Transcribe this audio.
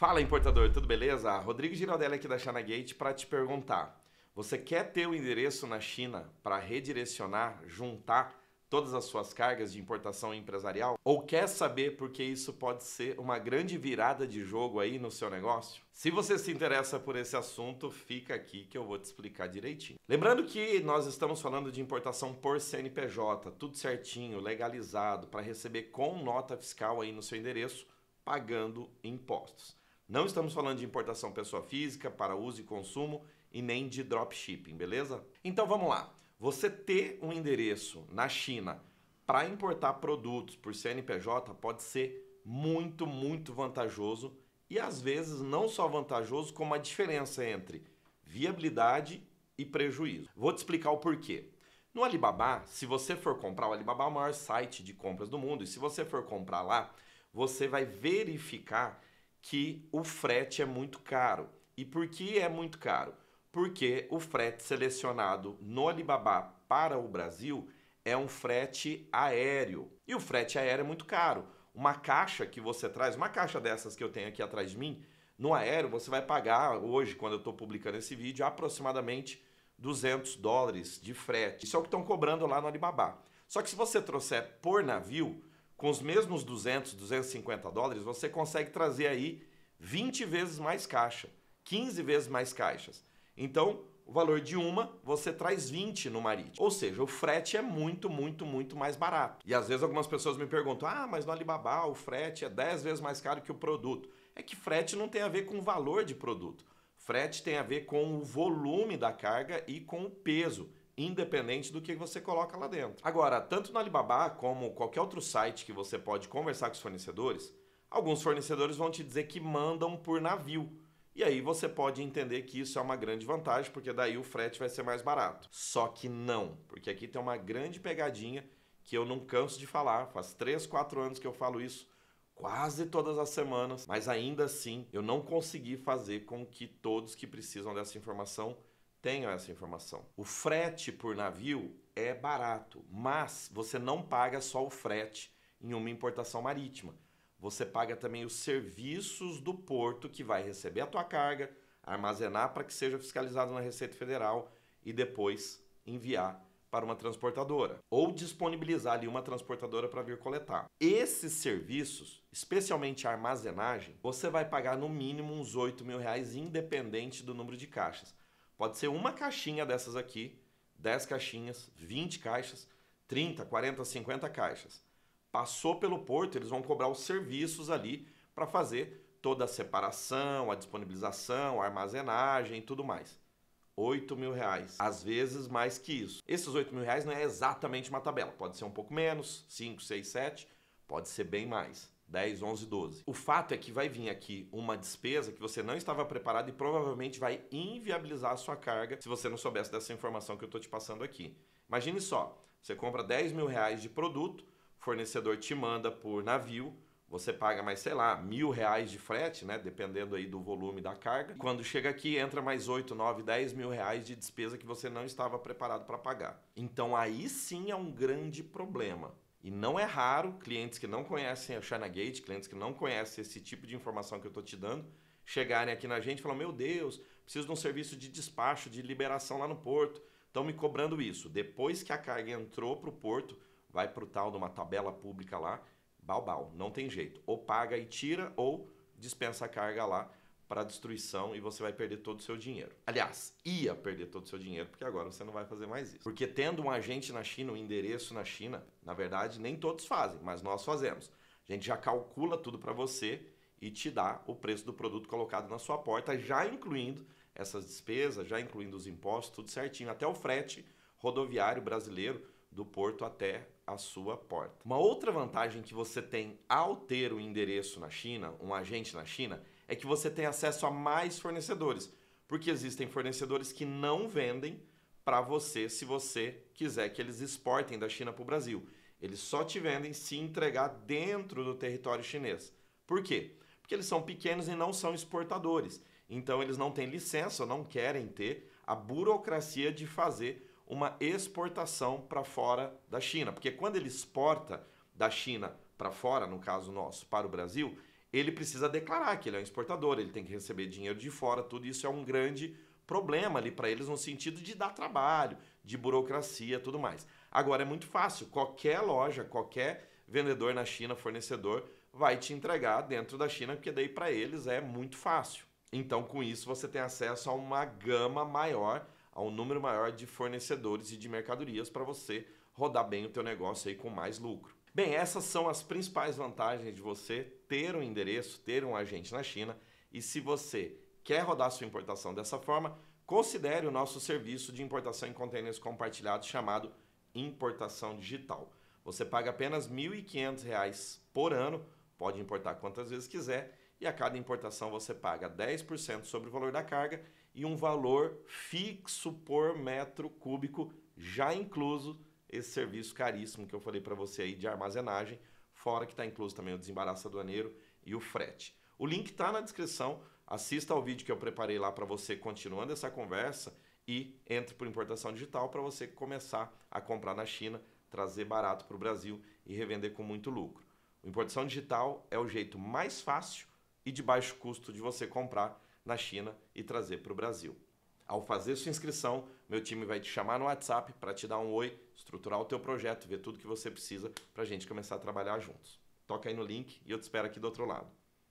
Fala, importador, tudo beleza? Rodrigo Giraldelli aqui da China Gate para te perguntar. Você quer ter o um endereço na China para redirecionar, juntar todas as suas cargas de importação empresarial? Ou quer saber porque isso pode ser uma grande virada de jogo aí no seu negócio? Se você se interessa por esse assunto, fica aqui que eu vou te explicar direitinho. Lembrando que nós estamos falando de importação por CNPJ, tudo certinho, legalizado, para receber com nota fiscal aí no seu endereço, pagando impostos. Não estamos falando de importação pessoa física para uso e consumo e nem de dropshipping, beleza? Então vamos lá. Você ter um endereço na China para importar produtos por CNPJ pode ser muito, muito vantajoso e às vezes não só vantajoso, como a diferença entre viabilidade e prejuízo. Vou te explicar o porquê. No Alibaba, se você for comprar, o Alibaba é o maior site de compras do mundo, e se você for comprar lá, você vai verificar que o frete é muito caro. E por que é muito caro? Porque o frete selecionado no Alibaba para o Brasil é um frete aéreo. E o frete aéreo é muito caro. Uma caixa que você traz, uma caixa dessas que eu tenho aqui atrás de mim, no aéreo você vai pagar hoje, quando eu estou publicando esse vídeo, aproximadamente 200 dólares de frete. Isso é o que estão cobrando lá no Alibaba. Só que se você trouxer por navio, com os mesmos 200, 250 dólares, você consegue trazer aí 20 vezes mais caixa, 15 vezes mais caixas. Então, o valor de uma, você traz 20 no marítimo. Ou seja, o frete é muito, muito, muito mais barato. E às vezes algumas pessoas me perguntam: ah, mas no Alibaba o frete é 10 vezes mais caro que o produto. É que frete não tem a ver com o valor de produto. Frete tem a ver com o volume da carga e com o peso independente do que você coloca lá dentro. Agora, tanto no Alibaba como qualquer outro site que você pode conversar com os fornecedores, alguns fornecedores vão te dizer que mandam por navio. E aí você pode entender que isso é uma grande vantagem, porque daí o frete vai ser mais barato. Só que não, porque aqui tem uma grande pegadinha que eu não canso de falar, faz 3, 4 anos que eu falo isso quase todas as semanas, mas ainda assim eu não consegui fazer com que todos que precisam dessa informação tenho essa informação. O frete por navio é barato, mas você não paga só o frete em uma importação marítima. Você paga também os serviços do porto que vai receber a tua carga, armazenar para que seja fiscalizado na Receita Federal e depois enviar para uma transportadora ou disponibilizar ali uma transportadora para vir coletar. Esses serviços, especialmente a armazenagem, você vai pagar no mínimo uns 8 mil reais, independente do número de caixas. Pode ser uma caixinha dessas aqui, 10 caixinhas, 20 caixas, 30, 40, 50 caixas. Passou pelo porto, eles vão cobrar os serviços ali para fazer toda a separação, a disponibilização, a armazenagem e tudo mais. 8 mil reais, às vezes mais que isso. Esses 8 mil reais não é exatamente uma tabela, pode ser um pouco menos, 5, 6, 7, pode ser bem mais. 10, 11, 12. O fato é que vai vir aqui uma despesa que você não estava preparado e provavelmente vai inviabilizar a sua carga se você não soubesse dessa informação que eu estou te passando aqui. Imagine só, você compra 10 mil reais de produto, o fornecedor te manda por navio, você paga mais, sei lá, mil reais de frete, né? Dependendo aí do volume da carga. Quando chega aqui, entra mais 8, 9, 10 mil reais de despesa que você não estava preparado para pagar. Então aí sim é um grande problema. E não é raro clientes que não conhecem a China Gate, clientes que não conhecem esse tipo de informação que eu estou te dando, chegarem aqui na gente e falar: Meu Deus, preciso de um serviço de despacho, de liberação lá no porto. Estão me cobrando isso. Depois que a carga entrou para o porto, vai para o tal de uma tabela pública lá, balbal, não tem jeito. Ou paga e tira, ou dispensa a carga lá para destruição e você vai perder todo o seu dinheiro. Aliás, ia perder todo o seu dinheiro, porque agora você não vai fazer mais isso. Porque tendo um agente na China, um endereço na China, na verdade, nem todos fazem, mas nós fazemos. A gente já calcula tudo para você e te dá o preço do produto colocado na sua porta, já incluindo essas despesas, já incluindo os impostos, tudo certinho, até o frete rodoviário brasileiro do porto até a sua porta. Uma outra vantagem que você tem ao ter um endereço na China, um agente na China, é que você tem acesso a mais fornecedores. Porque existem fornecedores que não vendem para você se você quiser que eles exportem da China para o Brasil. Eles só te vendem se entregar dentro do território chinês. Por quê? Porque eles são pequenos e não são exportadores. Então eles não têm licença, não querem ter a burocracia de fazer uma exportação para fora da China. Porque quando ele exporta da China para fora, no caso nosso, para o Brasil, ele precisa declarar que ele é um exportador, ele tem que receber dinheiro de fora, tudo isso é um grande problema ali para eles no sentido de dar trabalho, de burocracia, tudo mais. Agora é muito fácil, qualquer loja, qualquer vendedor na China, fornecedor, vai te entregar dentro da China, porque daí para eles é muito fácil. Então, com isso, você tem acesso a uma gama maior, a um número maior de fornecedores e de mercadorias para você rodar bem o teu negócio aí com mais lucro. Bem, essas são as principais vantagens de você ter um endereço, ter um agente na China. E se você quer rodar sua importação dessa forma, considere o nosso serviço de importação em contêineres compartilhados chamado Importação Digital. Você paga apenas R$ 1.500 por ano, pode importar quantas vezes quiser, e a cada importação você paga 10% sobre o valor da carga e um valor fixo por metro cúbico já incluso esse serviço caríssimo que eu falei para você aí de armazenagem, fora que está incluso também o desembaraço aduaneiro e o frete. O link está na descrição, assista ao vídeo que eu preparei lá para você continuando essa conversa e entre por importação digital para você começar a comprar na China, trazer barato para o Brasil e revender com muito lucro. O importação digital é o jeito mais fácil e de baixo custo de você comprar na China e trazer para o Brasil. Ao fazer sua inscrição, meu time vai te chamar no WhatsApp para te dar um oi, estruturar o teu projeto, ver tudo que você precisa para a gente começar a trabalhar juntos. Toca aí no link e eu te espero aqui do outro lado.